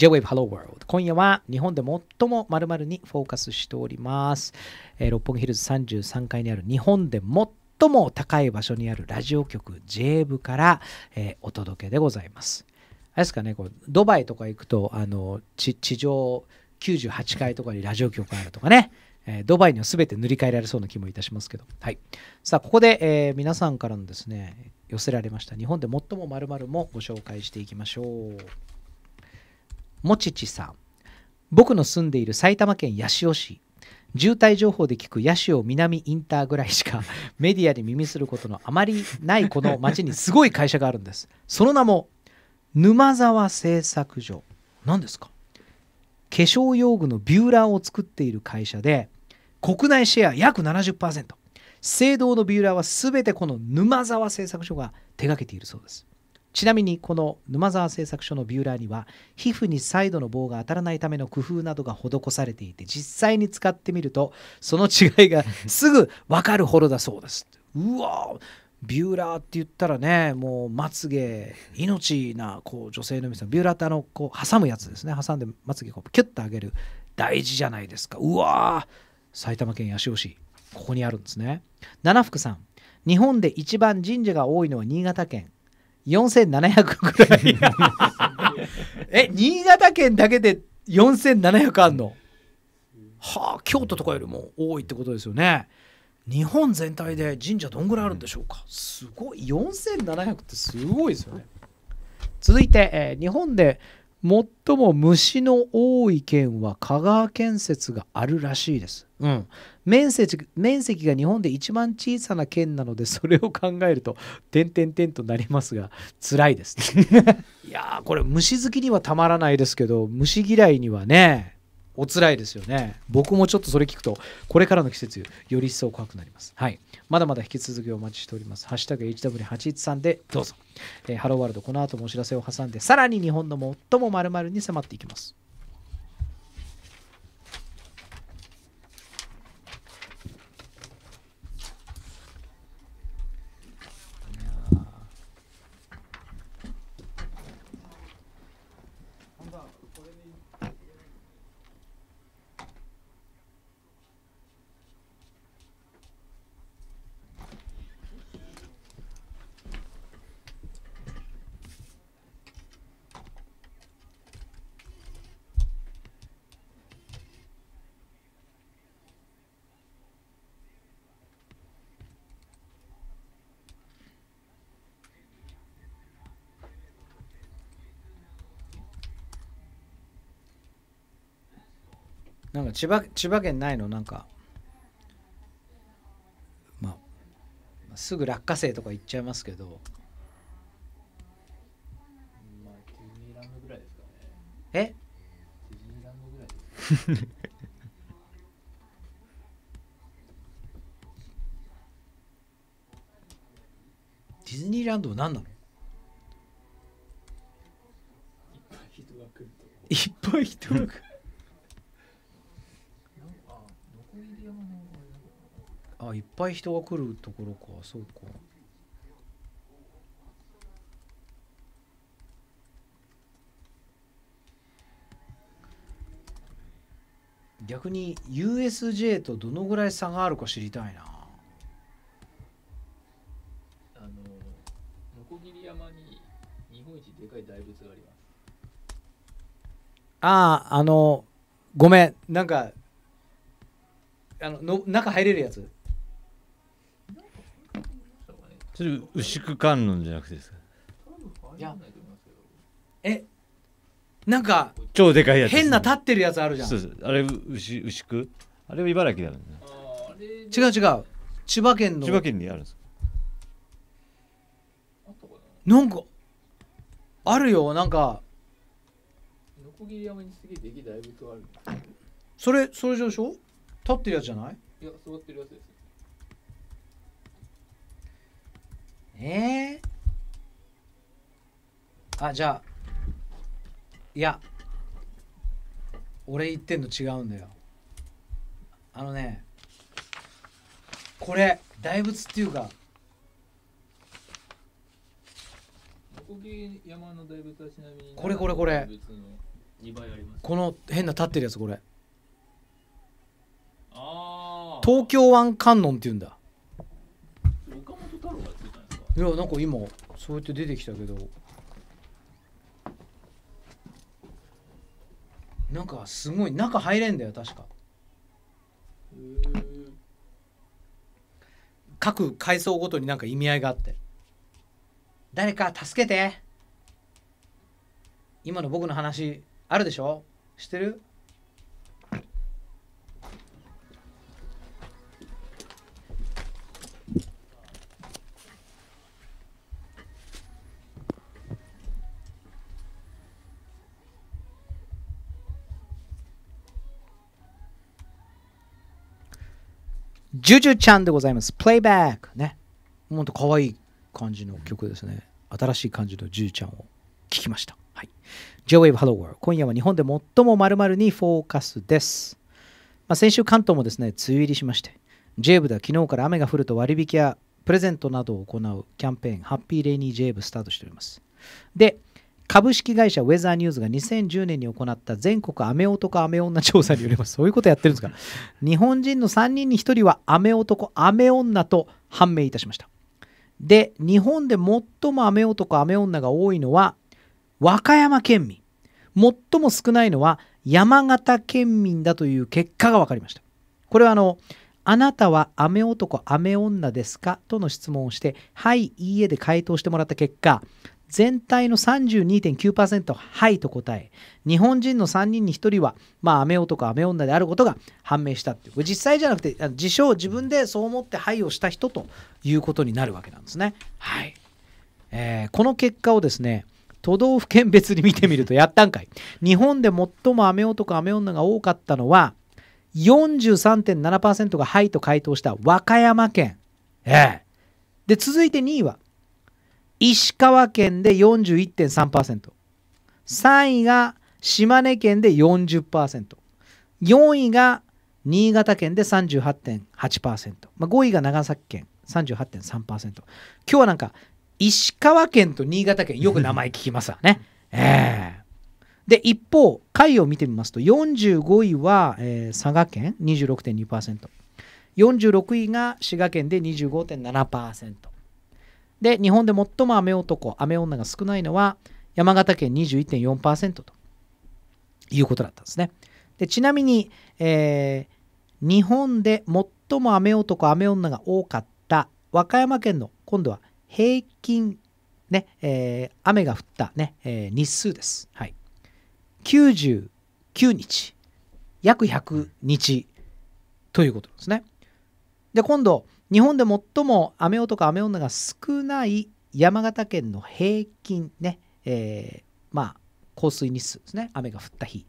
J-Wave Hello World 今夜は日本で最も〇〇にフォーカスしております、えー、六本木ヒルズ33階にある日本で最も高い場所にあるラジオ局 J 部から、えー、お届けでございますあれですかねこうドバイとか行くとあの地上98階とかにラジオ局あるとかねドバイには全て塗り替えられそうな気もいたしますけど、はい、さあここで、えー、皆さんからのですね寄せられました日本で最も〇〇もご紹介していきましょう。もちちさん僕の住んでいる埼玉県八潮市渋滞情報で聞く八潮南インターぐらいしか メディアで耳することのあまりないこの町にすごい会社があるんですその名も沼沢製作所何ですか化粧用具のビューラーを作っている会社で国内シェア約70%資生堂のビューラーは全てこの沼沢製作所が手掛けているそうですちなみにこの沼沢製作所のビューラーには皮膚にサイドの棒が当たらないための工夫などが施されていて実際に使ってみるとその違いがすぐ分かるほどだそうです。うわビューラーって言ったらねもうまつげ命なこう女性の皆さんビューラーってあのこう挟むやつですね挟んでまつげこうキュッと上げる大事じゃないですかうわ埼玉県八潮市ここにあるんですね。七福さん日本で一番神社が多いのは新潟県4700ぐらい え新潟県だけで4700あるのはあ京都とかよりも多いってことですよね日本全体で神社どんぐらいあるんでしょうかすごい4700ってすごいですよね続いて、えー、日本で最も虫の多い県は香川建設があるらしいです、うん、面積面積が日本で一番小さな県なので それを考えると点点点となりますが辛いです いやーこれ虫好きにはたまらないですけど虫嫌いにはねお辛いですよね僕もちょっとそれ聞くとこれからの季節より一層怖くなりますはいまだまだ引き続きお待ちしておりますハッシュタグ HW813 でどうぞ、えー、ハローワールドこの後もお知らせを挟んでさらに日本の最も〇〇に迫っていきます করে দিন なんか千葉千葉県ないのなんか、まあ、すぐ落花生とか言っちゃいますけど。まあ、すね。えディズニーランドぐら ディズニーランドは何なのいっぱい人が来ると。いっぱい人が来るあいっぱい人が来るところかそうか逆に USJ とどのぐらい差があるか知りたいなあのノコギリ山に日本一でかい大仏がありますあああのごめんなんかあのの中入れるやつそれ牛久観音じゃなくてですかいやえなんか超でかいやつ、変な立ってるやつあるじゃんそうそうあれ牛牛久あれは茨城だよね違う違う千葉県の千葉県にあるんですなんかあるよなんかそれそれでしょ立ってるやつじゃないいや座ってるやつですねあじゃあいや俺言ってんの違うんだよあのねこれ大仏っていうかこれこれこれこの変な立ってるやつこれ東京湾観音っていうんだいやなんか今そうやって出てきたけどなんかすごい中入れんだよ確か各階層ごとになんか意味合いがあって誰か助けて今の僕の話あるでしょ知ってるジュジュちゃんでございます。プレイバックね。ほんと可愛い感じの曲ですね。新しい感じのジュジュちゃんを聴きました。はい。J-Wave Hello World。今夜は日本で最もまるにフォーカスです。まあ、先週関東もですね、梅雨入りしまして、J-Wave では昨日から雨が降ると割引やプレゼントなどを行うキャンペーン、ハッピーレイニー J-Wave スタートしております。で、株式会社ウェザーニューズが2010年に行った全国アメ男アメ女調査によりますそういうことやってるんですか 日本人の3人に1人はアメ男アメ女と判明いたしましたで日本で最もアメ男アメ女が多いのは和歌山県民最も少ないのは山形県民だという結果が分かりましたこれはあのあなたは雨男、雨女ですかとの質問をして、はい、いいえで回答してもらった結果、全体の32.9%はいと答え日本人の3人に1人はまあ雨男雨女であることが判明したっていうこれ実際じゃなくて自称自分でそう思ってはいをした人ということになるわけなんですね。はいえー、この結果をですね都道府県別に見てみるとやったんかい日本で最も雨男雨女が多かったのは43.7%がはいと回答した和歌山県、ええ、で続いて2位は石川県で41.3%。3位が島根県で40%。4位が新潟県で38.8%。まあ、5位が長崎県38.3%。今日はなんか石川県と新潟県よく名前聞きますわね。えーで一方、下位を見てみますと45位は、えー、佐賀県 26.2%46 位が滋賀県で25.7%。で日本で最も雨男雨女が少ないのは山形県21.4%ということだったんですねでちなみに、えー、日本で最も雨男雨女が多かった和歌山県の今度は平均ね、えー、雨が降ったね、えー、日数です、はい、99日約100日ということですねで今度日本で最も雨男雨女が少ない山形県の平均ね、えー、まあ降水日数ですね雨が降った日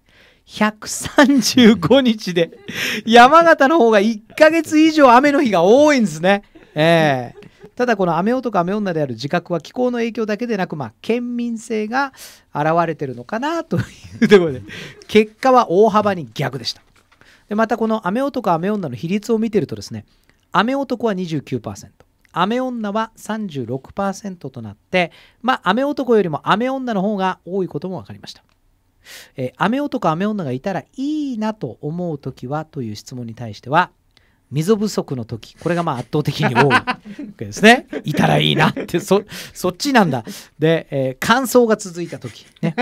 135日で 山形の方が1ヶ月以上雨の日が多いんですね。えー、ただこの雨男雨女である自覚は気候の影響だけでなく、まあ、県民性が現れてるのかなというところで結果は大幅に逆でした。でまたこの雨男雨女の比率を見てるとですね雨男は29%雨女は36%となってまあ雨男よりも雨女の方が多いことも分かりました、えー、雨男雨女がいたらいいなと思う時はという質問に対しては溝不足の時これがまあ圧倒的に多いわけですね いたらいいなってそっちなんだで、えー、乾燥が続いた時ね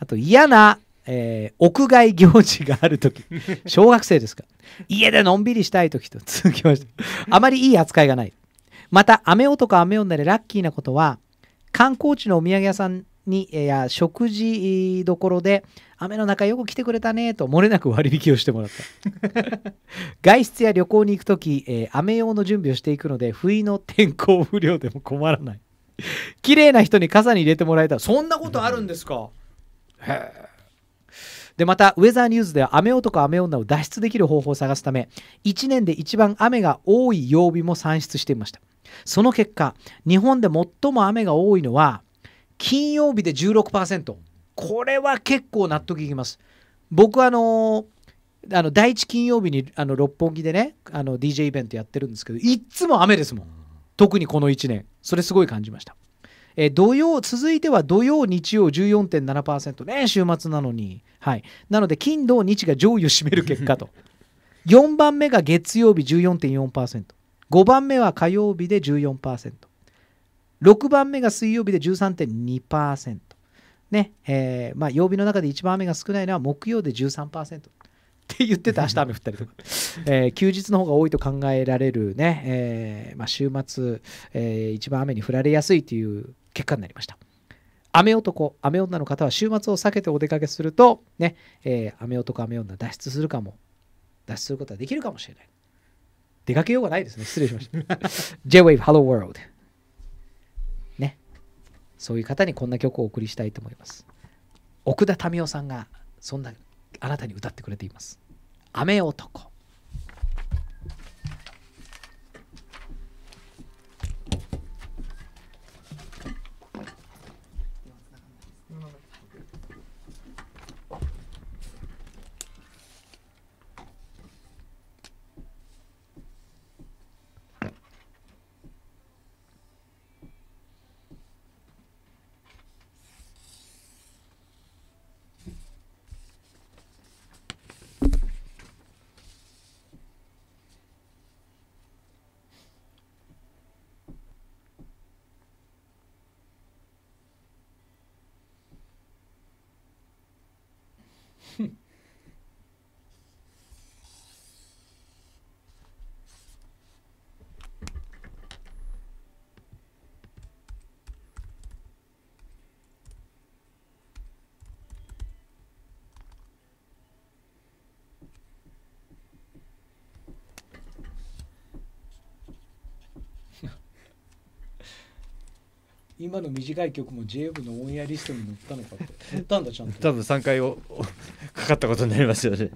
あと嫌なえー、屋外行事がある時 小学生ですか家でのんびりしたい時と続きましたあまりいい扱いがないまた雨男雨女でラッキーなことは観光地のお土産屋さんにや食事どころで雨の中よく来てくれたねと漏れなく割引をしてもらった 外出や旅行に行く時、えー、雨用の準備をしていくので不意の天候不良でも困らない綺麗な人に傘に入れてもらえたそんなことあるんですか、へえでまたウェザーニューズでは雨男雨女を脱出できる方法を探すため1年で一番雨が多い曜日も算出していましたその結果日本で最も雨が多いのは金曜日で16%これは結構納得いきます僕はあのー、あの第1金曜日にあの六本木でねあの DJ イベントやってるんですけどいっつも雨ですもん特にこの1年それすごい感じましたえー、土曜、続いては土曜、日曜14.7%ね、週末なのに。はい。なので、金、土、日が上位を占める結果と。4 番目が月曜日14.4%。5番目は火曜日で14%。6番目が水曜日で13.2%。ね、えー、まあ、曜日の中で一番雨が少ないのは木曜で13%。って言ってた 明日雨降ったりとか、えー、休日の方が多いと考えられるね、えー、まあ、週末、えー、一番雨に降られやすいという結果になりました。雨男、雨女の方は週末を避けてお出かけすると、ね、えー、雨男、雨女脱出するかも、脱出することはできるかもしれない。出かけようがないですね。失礼しました。J-Wave Hello World。ね。そういう方にこんな曲をお送りしたいと思います。奥田民生さんが、そんなあなたに歌ってくれています。雨男。今の短い曲も JF のオンエアリストに載ったのかって載ったんだちゃんと多分3回をかかったことになりますよね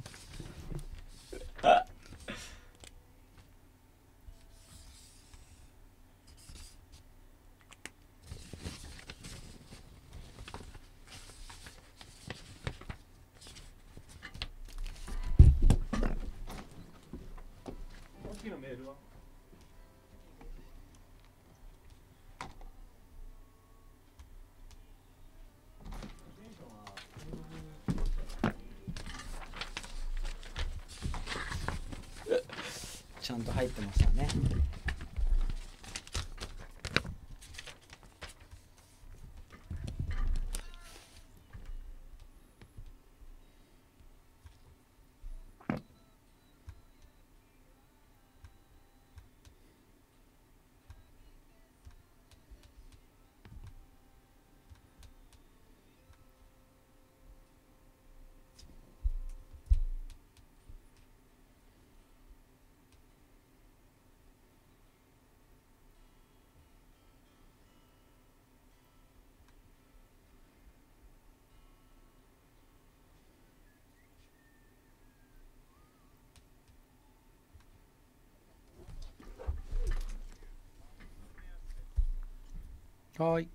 ちゃんと入ってましたねはい。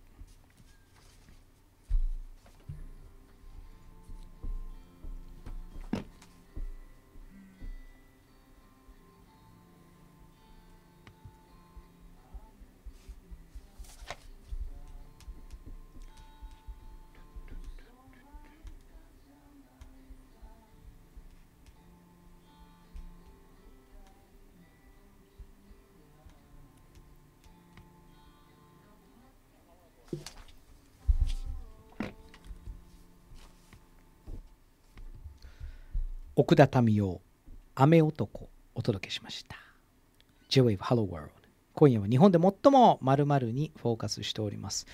奥田民生雨男お届けしました J-Wave Hello World 今夜は日本で最も〇〇にフォーカスしております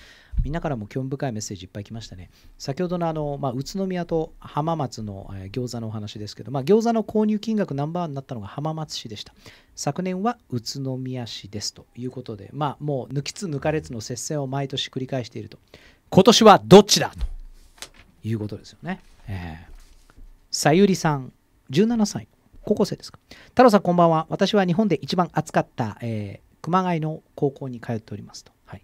みんなからも興味深いメッセージいっぱい来ましたね先ほどのあの、まあ、宇都宮と浜松の、えー、餃子のお話ですけど、まあ、餃子の購入金額ナンバーワンになったのが浜松市でした昨年は宇都宮市ですということでまあもう抜きつ抜かれつの接戦を毎年繰り返していると今年はどっちだということですよね、えー、さゆりさん17歳、高校生ですか。太郎さん、こんばんは。私は日本で一番暑かった、えー、熊谷の高校に通っておりますと。はい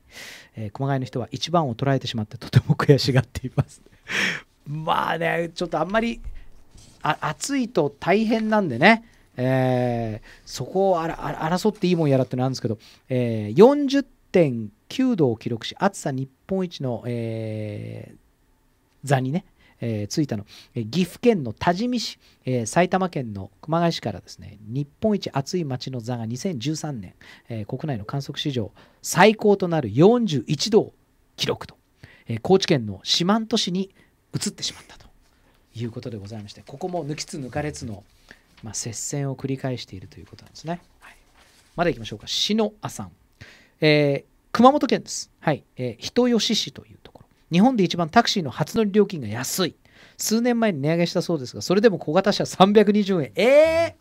えー、熊谷の人は一番を捉えてしまってとても悔しがっています。まあね、ちょっとあんまりあ暑いと大変なんでね。えー、そこをあら争っていいもんやらってのあるんですけど、えー、40.9度を記録し暑さ日本一の、えー、座にねえー、着いたの、えー、岐阜県の多治見市、えー、埼玉県の熊谷市からですね日本一暑い町の座が2013年、えー、国内の観測史上最高となる41度を記録と、えー、高知県の四万十市に移ってしまったということでございましてここも抜きつ抜かれつの、まあ、接戦を繰り返しているということなんですね。はい、まだいきましょうか篠浅さん、えー、熊本県です、はいえー、人吉市というところ日本で一番タクシーの初乗り料金が安い数年前に値上げしたそうですがそれでも小型車320円え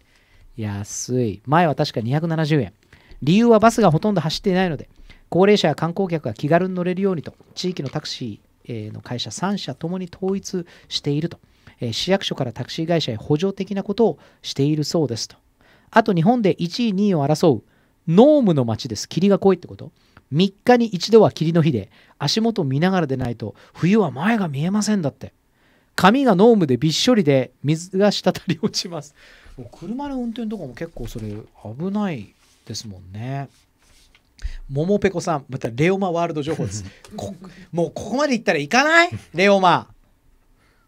ー、安い前は確か270円理由はバスがほとんど走っていないので高齢者や観光客が気軽に乗れるようにと地域のタクシーの会社3社ともに統一していると市役所からタクシー会社へ補助的なことをしているそうですとあと日本で1位2位を争うノームの街です霧が濃いってこと3日に一度は霧の日で足元を見ながらでないと冬は前が見えませんだって髪がノームでびっしょりで水が滴り落ちますもう車の運転とかも結構それ危ないですもんねももぺこさんまたレオマワールド情報ですもうここまでいったら行かないレオマ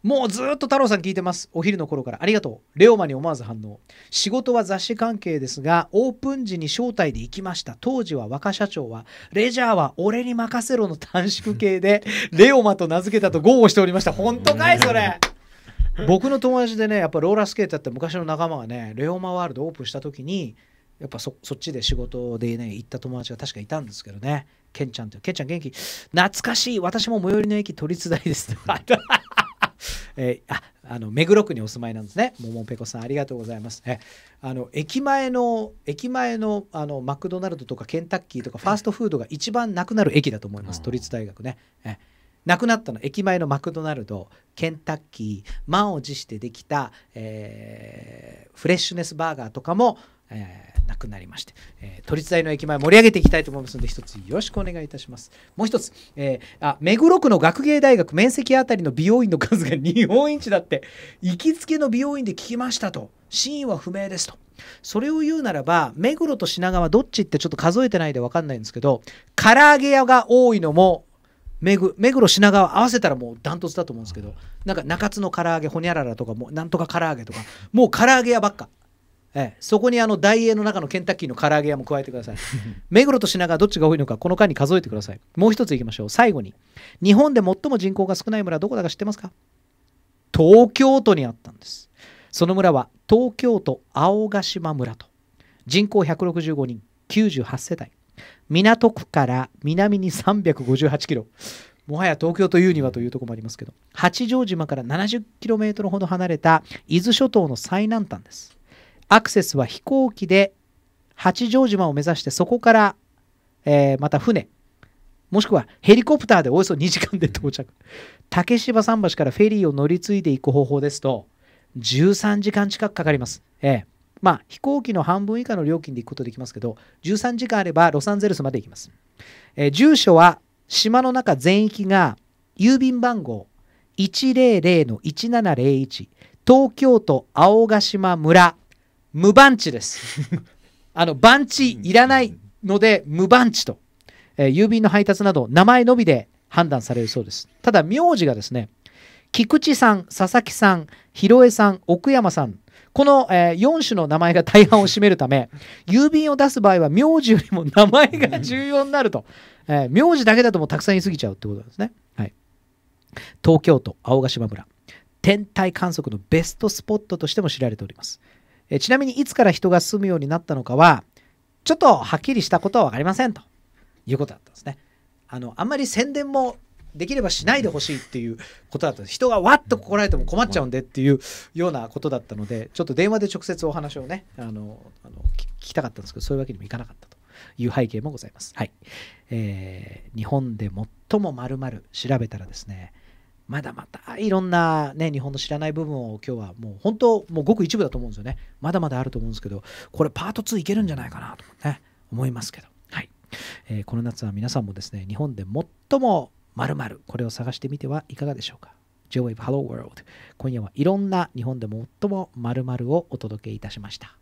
もうずっと太郎さん聞いてます。お昼の頃からありがとう。レオマに思わず反応。仕事は雑誌関係ですが、オープン時に招待で行きました。当時は若社長は、レジャーは俺に任せろの短縮形で、レオマと名付けたと豪語しておりました。本当かいそれ僕の友達でね、やっぱローラースケーターって昔の仲間がね、レオマワールドオープンした時に、やっぱそっちで仕事でね行った友達が確かいたんですけどねケンちゃんってケンちゃん元気懐かしい私も最寄りの駅取都立いです えー、ああの目黒区にお住まいなんですねももぺこさんありがとうございます、えあの駅前の駅前のあのマクドナルドとかケンタッキーとかファーストフードが一番なくなる駅だと思います、都立大学ね。えなくなったの駅前のマクドナルドケンタッキー満を持してできた、えー、フレッシュネスバーガーとかもえー、なくなりまして、えー、都立大の駅前盛り上げていきたいと思いますので一つよろしくお願いいたしますもう一つ、えー、あ目黒区の学芸大学面積あたりの美容院の数が日本一だって行きつけの美容院で聞きましたと真意は不明ですとそれを言うならば目黒と品川どっちってちょっと数えてないで分かんないんですけど唐揚げ屋が多いのも目黒品川合わせたらもうダントツだと思うんですけどなんか中津の唐揚げほにゃららとかもなんとか唐揚げとかもう唐揚げ屋ばっかええ、そこにあの大英の中のケンタッキーの唐揚げ屋も加えてください 目黒と品川どっちが多いのかこの間に数えてくださいもう一ついきましょう最後に日本で最も人口が少ない村どこだか知ってますか東京都にあったんですその村は東京都青ヶ島村と人口165人98世帯港区から南に358キロもはや東京というにはというところもありますけど八丈島から70キロメートルほど離れた伊豆諸島の最南端ですアクセスは飛行機で八丈島を目指してそこから、えー、また船もしくはヘリコプターでおよそ2時間で到着竹芝桟橋からフェリーを乗り継いでいく方法ですと13時間近くかかります、えー、まあ飛行機の半分以下の料金で行くことできますけど13時間あればロサンゼルスまで行きます、えー、住所は島の中全域が郵便番号100-1701東京都青ヶ島村無番地です あの番地いらないので無番地と、えー、郵便の配達など名前のみで判断されるそうですただ名字がですね菊池さん佐々木さん広江さん奥山さんこの、えー、4種の名前が大半を占めるため 郵便を出す場合は名字よりも名前が重要になると、えー、名字だけだともうたくさん言い過ぎちゃうってことなんですね、はい、東京都青ヶ島村天体観測のベストスポットとしても知られておりますえちなみにいつから人が住むようになったのかはちょっとはっきりしたことは分かりませんということだったんですね。あのあんまり宣伝もできればしないでほしいっていうことだったんです人がわっと来られても困っちゃうんでっていうようなことだったのでちょっと電話で直接お話をねあのあの聞きたかったんですけどそういうわけにもいかなかったという背景もございます。はいえー、日本で最もまる調べたらですねまだまだいろんな、ね、日本の知らない部分を今日はもう本当もうごく一部だと思うんですよねまだまだあると思うんですけどこれパート2いけるんじゃないかなと、ね、思いますけど、はいえー、この夏は皆さんもですね日本で最もまるまるこれを探してみてはいかがでしょうか J-Wave Hello World 今夜はいろんな日本で最もまるまるをお届けいたしました